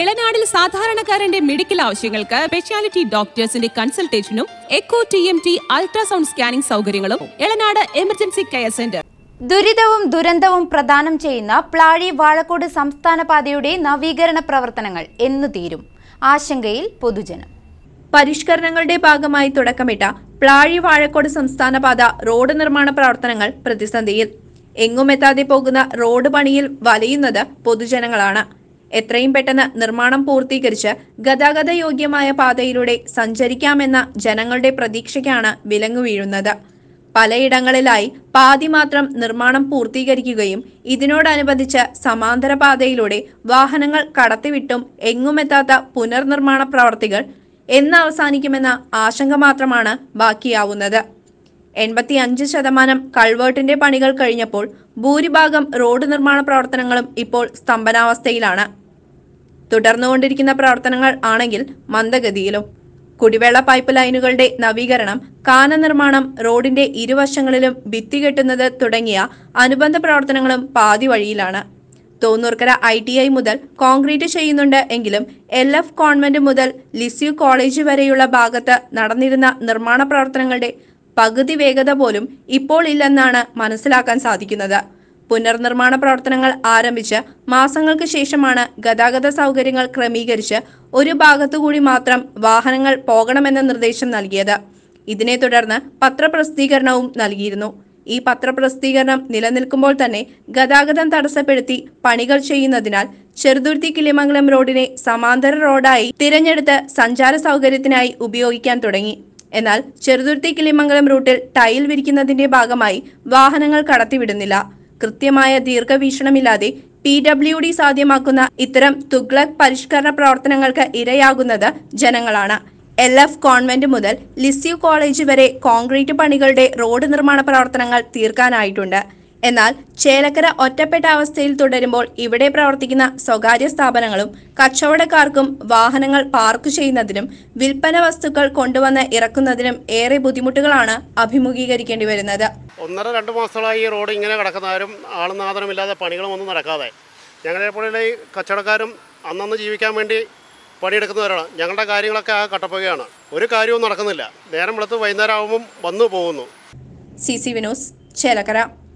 എളനാടിൽ സാധാരണക്കാരന്റെ മെഡിക്കൽ ആവശ്യങ്ങൾക്ക് സ്പെഷ്യാലിറ്റി ഡോക്ടേഴ്സിന്റെ കൺസൾട്ടേഷനും echo T M T ultrasound scanning സൗകര്യങ്ങളും എളനാട് എമർജൻസി കെയർ സെന്റർ ദുരിതവും ദുരന്തവും പ്രദാനം ചെയ്യുന്ന പ്ലാഴി വാഴക്കോട് സംസ്ഥാന പാതയുടെ നവീകരണ പ്രവർത്തനങ്ങൾ എന്നു തീരും ആശങ്കയിൽ പൊതുജനം പരിഷ്കരണങ്ങളുടെ ഭാഗമായി തുടക്കമിട്ട പ്ലാഴി വാഴക്കോട് സംസ്ഥാന പാത റോഡ് നിർമ്മാണ പ്രവർത്തനങ്ങൾ പ്രതിസന്ധിയിൽ എങ്ങുമെത്താതെ പോകുന്ന റോഡ് പണിയിൽ വലയുന്നത് പൊതുജനങ്ങളാണ് എത്രയും പെട്ടെന്ന് നിർമ്മാണം പൂർത്തീകരിച്ച് ഗതാഗത യോഗ്യമായ പാതയിലൂടെ സഞ്ചരിക്കാമെന്ന ജനങ്ങളുടെ പ്രതീക്ഷയ്ക്കാണ് വിലങ്ങു വീഴുന്നത് പലയിടങ്ങളിലായി പാതി മാത്രം നിർമ്മാണം പൂർത്തീകരിക്കുകയും ഇതിനോടനുബന്ധിച്ച് സമാന്തര പാതയിലൂടെ വാഹനങ്ങൾ കടത്തിവിട്ടും എങ്ങുമെത്താത്ത പുനർനിർമ്മാണ പ്രവർത്തികൾ എന്ന് അവസാനിക്കുമെന്ന ആശങ്ക മാത്രമാണ് ബാക്കിയാവുന്നത് എൺപത്തി അഞ്ച് ശതമാനം കൾവേർട്ടിന്റെ പണികൾ കഴിഞ്ഞപ്പോൾ ഭൂരിഭാഗം റോഡ് നിർമ്മാണ പ്രവർത്തനങ്ങളും ഇപ്പോൾ സ്തംഭനാവസ്ഥയിലാണ് തുടർന്നുകൊണ്ടിരിക്കുന്ന പ്രവർത്തനങ്ങൾ ആണെങ്കിൽ മന്ദഗതിയിലും കുടിവെള്ള പൈപ്പ് ലൈനുകളുടെ നവീകരണം കാന നിർമ്മാണം റോഡിന്റെ ഇരുവശങ്ങളിലും ഭിത്തി കെട്ടുന്നത് തുടങ്ങിയ അനുബന്ധ പ്രവർത്തനങ്ങളും പാതി വഴിയിലാണ് തോന്നൂർക്കര ഐ ടി ഐ മുതൽ കോൺക്രീറ്റ് ചെയ്യുന്നുണ്ട് എങ്കിലും എൽ എഫ് കോൺവെന്റ് മുതൽ ലിസ്യു കോളേജ് വരെയുള്ള ഭാഗത്ത് നടന്നിരുന്ന നിർമ്മാണ പ്രവർത്തനങ്ങളുടെ പകുതി വേഗത പോലും ഇപ്പോൾ ഇല്ലെന്നാണ് മനസ്സിലാക്കാൻ സാധിക്കുന്നത് പുനർനിർമ്മാണ പ്രവർത്തനങ്ങൾ ആരംഭിച്ച് മാസങ്ങൾക്ക് ശേഷമാണ് ഗതാഗത സൗകര്യങ്ങൾ ക്രമീകരിച്ച് ഒരു ഭാഗത്തുകൂടി മാത്രം വാഹനങ്ങൾ പോകണമെന്ന നിർദ്ദേശം നൽകിയത് ഇതിനെ തുടർന്ന് പത്രപ്രസിദ്ധീകരണവും നൽകിയിരുന്നു ഈ പത്രപ്രസിദ്ധീകരണം നിലനിൽക്കുമ്പോൾ തന്നെ ഗതാഗതം തടസ്സപ്പെടുത്തി പണികൾ ചെയ്യുന്നതിനാൽ ചെറുതുരുത്തി കിളിമംഗലം റോഡിനെ സമാന്തര റോഡായി തിരഞ്ഞെടുത്ത് സഞ്ചാര സൗകര്യത്തിനായി ഉപയോഗിക്കാൻ തുടങ്ങി എന്നാൽ ചെറുതുരുത്തി കിളിമംഗലം റൂട്ടിൽ ടൈൽ വിരിക്കുന്നതിന്റെ ഭാഗമായി വാഹനങ്ങൾ കടത്തിവിടുന്നില്ല കൃത്യമായ ദീർഘവീക്ഷണമില്ലാതെ പി ഡബ്ല്യു ഡി സാധ്യമാക്കുന്ന ഇത്തരം തുഗ്ലക് പരിഷ്കരണ പ്രവർത്തനങ്ങൾക്ക് ഇരയാകുന്നത് ജനങ്ങളാണ് എൽ എഫ് കോൺവെന്റ് മുതൽ ലിസ്യു കോളേജ് വരെ കോൺക്രീറ്റ് പണികളുടെ റോഡ് നിർമ്മാണ പ്രവർത്തനങ്ങൾ തീർക്കാനായിട്ടുണ്ട് എന്നാൽ ചേലക്കര ഒറ്റപ്പെട്ട അവസ്ഥയിൽ തുടരുമ്പോൾ ഇവിടെ പ്രവർത്തിക്കുന്ന സ്വകാര്യ സ്ഥാപനങ്ങളും കച്ചവടക്കാർക്കും വാഹനങ്ങൾ പാർക്ക് ചെയ്യുന്നതിനും വിൽപ്പന വസ്തുക്കൾ കൊണ്ടുവന്ന് ഇറക്കുന്നതിനും ഏറെ ബുദ്ധിമുട്ടുകളാണ് അഭിമുഖീകരിക്കേണ്ടി വരുന്നത് ഒന്നര രണ്ട് മാസങ്ങളായി ഈ റോഡ് ഇങ്ങനെ കിടക്കുന്നവരും ആളുനാദനമില്ലാതെ പണികളൊന്നും നടക്കാതെ ഞങ്ങളെ പോലെയുള്ള ഈ കച്ചവടക്കാരും അന്നന്ന് ജീവിക്കാൻ വേണ്ടി പണിയെടുക്കുന്നവരാണ് ഞങ്ങളുടെ കാര്യങ്ങളൊക്കെ ആ കട്ടപ്പുകയാണ് ഒരു കാര്യവും നടക്കുന്നില്ല നേരം വെളുത്ത് വൈകുന്നേരം ആകുമ്പം വന്നു പോകുന്നു സി സി വിനോസ് ചേലക്കര